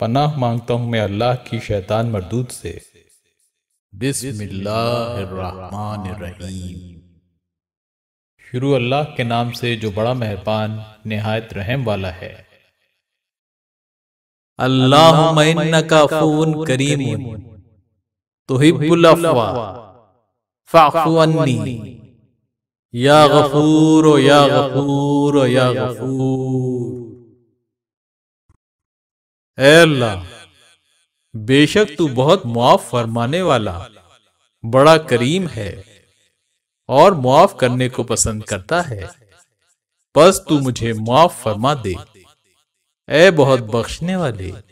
पनाह मांगता हूं मैं अल्लाह की शैतान मरदूद से बिस्मिल्लाहिर्रहमानिर्रहीम शुरू अल्लाह के नाम से जो बड़ा मेहरबान नहायत रहम वाला है अल्लाह काफून करीम तो अफवा फ़ाफ़ू या गफूर ओ या गफूर ओ या गफूर अल्लाह बेशक तू बहुत मुआफ फरमाने वाला बड़ा करीम है और मुआफ करने को पसंद करता है बस तू मुझे मुआफ फरमा दे ए बहुत बख्शने वाले